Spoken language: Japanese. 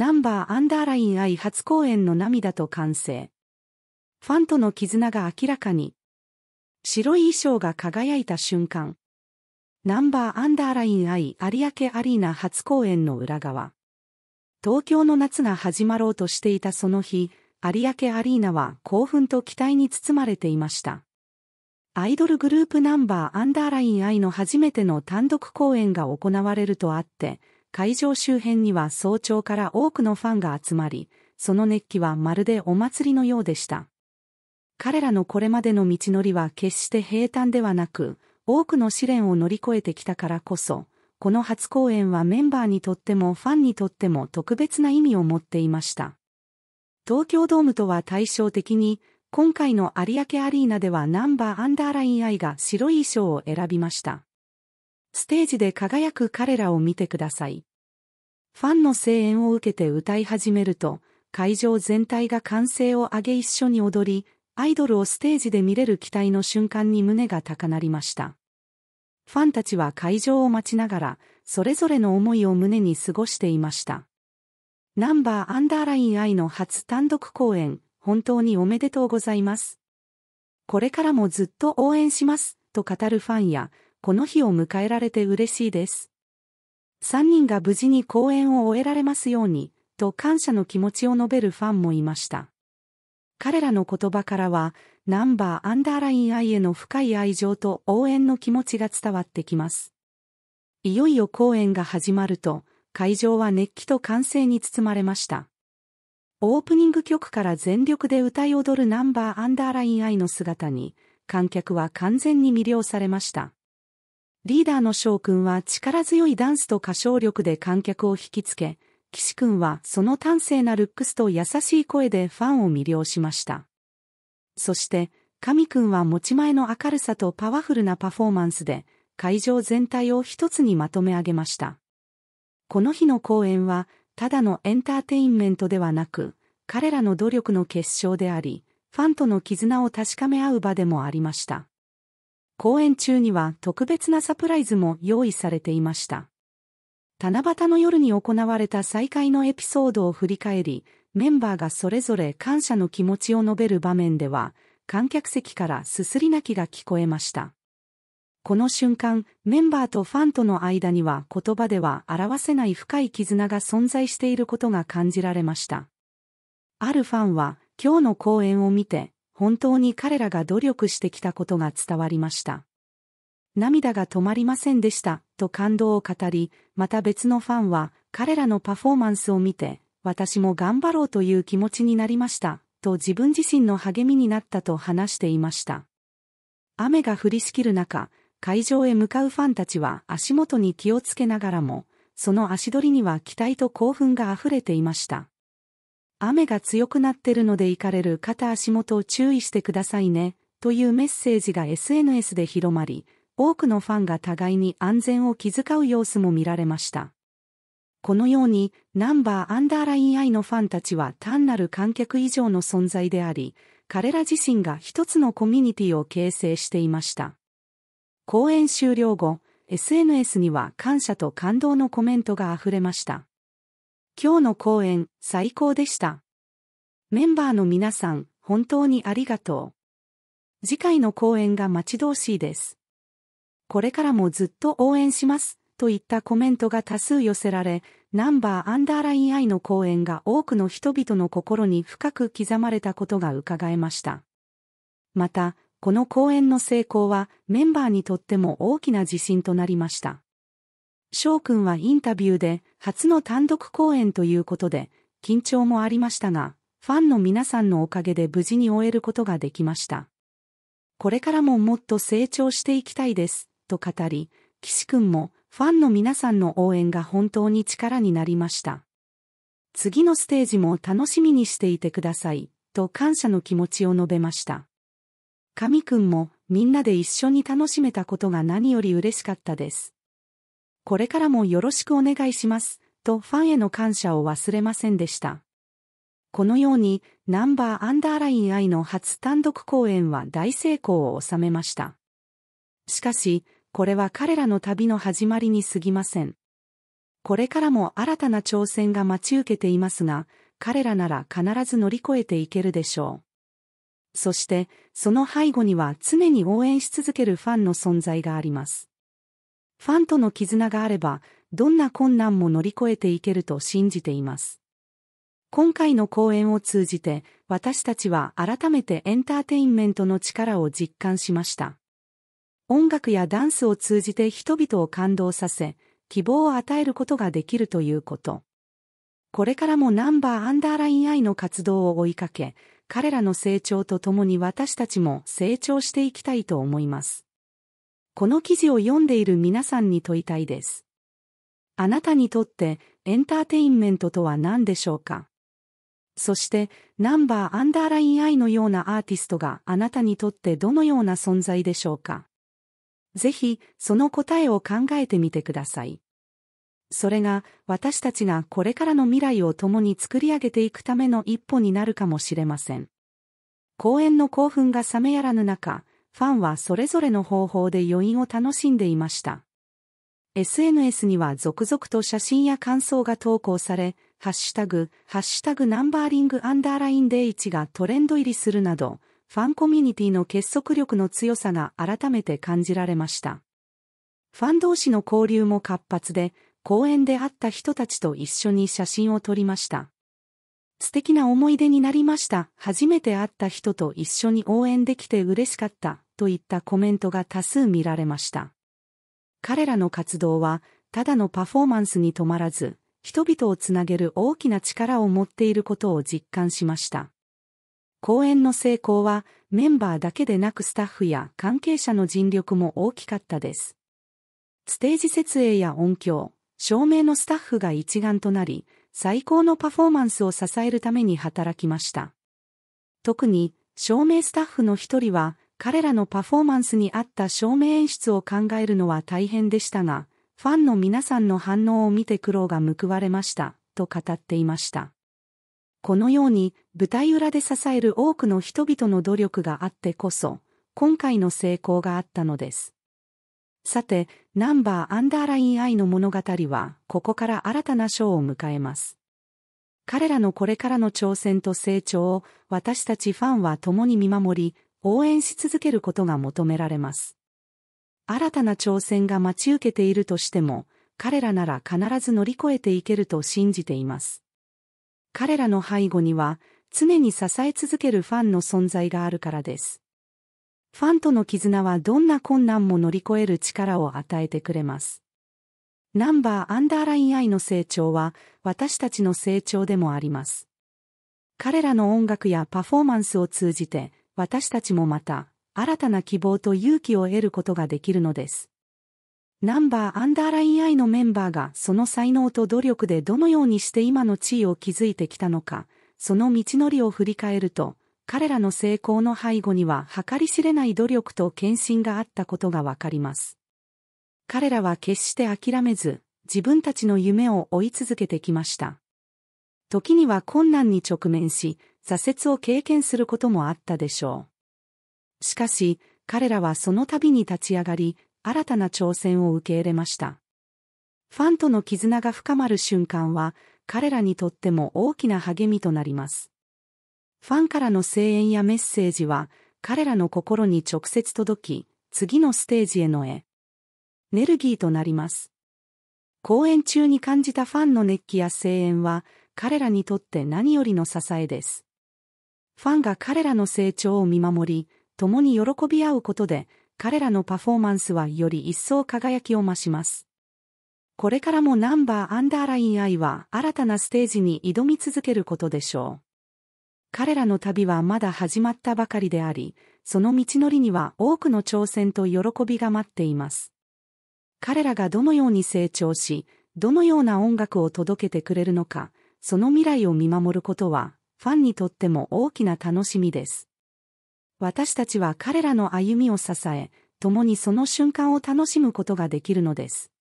ナンバーアンダーライン愛初公演の涙と歓声。ファンとの絆が明らかに。白い衣装が輝いた瞬間。ナンバーアンダーライン愛有明アリーナ初公演の裏側。東京の夏が始まろうとしていたその日、有明アリーナは興奮と期待に包まれていました。アイドルグループナンバーアンダーライン愛の初めての単独公演が行われるとあって、会場周辺には早朝から多くのファンが集まり、その熱気はまるでお祭りのようでした。彼らのこれまでの道のりは決して平坦ではなく、多くの試練を乗り越えてきたからこそ、この初公演はメンバーにとってもファンにとっても特別な意味を持っていました。東京ドームとは対照的に、今回の有明アリーナではナンバーアンダーラインイが白い衣装を選びました。ステージで輝く彼らを見てください。ファンの声援を受けて歌い始めると、会場全体が歓声を上げ一緒に踊り、アイドルをステージで見れる期待の瞬間に胸が高鳴りました。ファンたちは会場を待ちながら、それぞれの思いを胸に過ごしていました。ナンバーアンダーライン I の初単独公演、本当におめでとうございます。これからもずっと応援します、と語るファンや、この日を迎えられて嬉しいです。3人が無事に公演を終えられますように、と感謝の気持ちを述べるファンもいました。彼らの言葉からは、ナンバーアンダーライン愛への深い愛情と応援の気持ちが伝わってきます。いよいよ公演が始まると、会場は熱気と歓声に包まれました。オープニング曲から全力で歌い踊るナンバーアンダーライン愛の姿に、観客は完全に魅了されました。リーダーの翔くんは力強いダンスと歌唱力で観客を引きつけ、岸くんはその端正なルックスと優しい声でファンを魅了しました。そして、神くんは持ち前の明るさとパワフルなパフォーマンスで、会場全体を一つにまとめ上げました。この日の公演は、ただのエンターテインメントではなく、彼らの努力の結晶であり、ファンとの絆を確かめ合う場でもありました。公演中には特別なサプライズも用意されていました。七夕の夜に行われた再会のエピソードを振り返り、メンバーがそれぞれ感謝の気持ちを述べる場面では、観客席からすすり泣きが聞こえました。この瞬間、メンバーとファンとの間には言葉では表せない深い絆が存在していることが感じられました。あるファンは、今日の公演を見て、本当に彼らが努力してきたことが伝わりました。涙が止まりませんでした、と感動を語り、また別のファンは、彼らのパフォーマンスを見て、私も頑張ろうという気持ちになりました、と自分自身の励みになったと話していました。雨が降りしきる中、会場へ向かうファンたちは足元に気をつけながらも、その足取りには期待と興奮が溢れていました。雨が強くなってるので行かれる肩足元を注意してくださいね、というメッセージが SNS で広まり、多くのファンが互いに安全を気遣う様子も見られました。このように、ナンバーアンダーライン I のファンたちは単なる観客以上の存在であり、彼ら自身が一つのコミュニティを形成していました。公演終了後、SNS には感謝と感動のコメントが溢れました。今日の公演、最高でした。メンバーの皆さん、本当にありがとう。次回の講演が待ち遠しいです。これからもずっと応援します、といったコメントが多数寄せられ、ナンバーアンダーライン I の講演が多くの人々の心に深く刻まれたことが伺えました。また、この講演の成功はメンバーにとっても大きな自信となりました。翔くんはインタビューで初の単独公演ということで緊張もありましたが、ファンの皆さんのおかげで無事に終えることができました。これからももっと成長していきたいです、と語り、岸くんもファンの皆さんの応援が本当に力になりました。次のステージも楽しみにしていてください、と感謝の気持ちを述べました。神くんもみんなで一緒に楽しめたことが何より嬉しかったです。これからもよろしくお願いします、とファンへの感謝を忘れませんでした。このように、ナンバーアンダーライン I の初単独公演は大成功を収めました。しかし、これは彼らの旅の始まりに過ぎません。これからも新たな挑戦が待ち受けていますが、彼らなら必ず乗り越えていけるでしょう。そして、その背後には常に応援し続けるファンの存在があります。ファンとの絆があれば、どんな困難も乗り越えていけると信じています。今回の講演を通じて、私たちは改めてエンターテインメントの力を実感しました。音楽やダンスを通じて人々を感動させ、希望を与えることができるということ。これからもナンバーアンダーラインアイの活動を追いかけ、彼らの成長とともに私たちも成長していきたいと思います。この記事を読んでいる皆さんに問いたいです。あなたにとってエンターテインメントとは何でしょうかそして、ナンバーアンダーライン I のようなアーティストがあなたにとってどのような存在でしょうかぜひ、その答えを考えてみてください。それが、私たちがこれからの未来を共に作り上げていくための一歩になるかもしれません。公演の興奮が冷めやらぬ中、ファンはそれぞれの方法で余韻を楽しんでいました。SNS には続々と写真や感想が投稿され、ハッシュタグ、ハッシュタグナンバーリングアンダーラインデイチがトレンド入りするなど、ファンコミュニティの結束力の強さが改めて感じられました。ファン同士の交流も活発で、公園で会った人たちと一緒に写真を撮りました。素敵な思い出になりました。初めて会った人と一緒に応援できて嬉しかった。といったコメントが多数見られました。彼らの活動は、ただのパフォーマンスに止まらず、人々をつなげる大きな力を持っていることを実感しました。公演の成功は、メンバーだけでなくスタッフや関係者の尽力も大きかったです。ステージ設営や音響、照明のスタッフが一丸となり、最高のパフォーマンスを支えるために働きました。特に、照明スタッフの一人は、彼らのパフォーマンスに合った照明演出を考えるのは大変でしたが、ファンの皆さんの反応を見て苦労が報われました、と語っていました。このように、舞台裏で支える多くの人々の努力があってこそ、今回の成功があったのです。さて、ナンバーアンダーライン I の物語は、ここから新たな章を迎えます。彼らのこれからの挑戦と成長を、私たちファンは共に見守り、応援し続けることが求められます。新たな挑戦が待ち受けているとしても、彼らなら必ず乗り越えていけると信じています。彼らの背後には、常に支え続けるファンの存在があるからです。ファンとの絆はどんな困難も乗り越える力を与えてくれます。ナンバーアンダーライン愛の成長は私たちの成長でもあります。彼らの音楽やパフォーマンスを通じて私たちもまた新たな希望と勇気を得ることができるのです。ナンバーアンダーラインイのメンバーがその才能と努力でどのようにして今の地位を築いてきたのか、その道のりを振り返ると、彼らの成功の背後には計り知れない努力と献身があったことがわかります。彼らは決して諦めず、自分たちの夢を追い続けてきました。時には困難に直面し、挫折を経験することもあったでしょう。しかし、彼らはその度に立ち上がり、新たな挑戦を受け入れました。ファンとの絆が深まる瞬間は、彼らにとっても大きな励みとなります。ファンからの声援やメッセージは、彼らの心に直接届き、次のステージへのエネルギーとなります。公演中に感じたファンの熱気や声援は、彼らにとって何よりの支えです。ファンが彼らの成長を見守り、共に喜び合うことで、彼らのパフォーマンスはより一層輝きを増します。これからもナンバーアンダーライン愛は新たなステージに挑み続けることでしょう。彼らの旅はまだ始まったばかりであり、その道のりには多くの挑戦と喜びが待っています。彼らがどのように成長し、どのような音楽を届けてくれるのか、その未来を見守ることは、ファンにとっても大きな楽しみです。私たちは彼らの歩みを支え、共にその瞬間を楽しむことができるのです。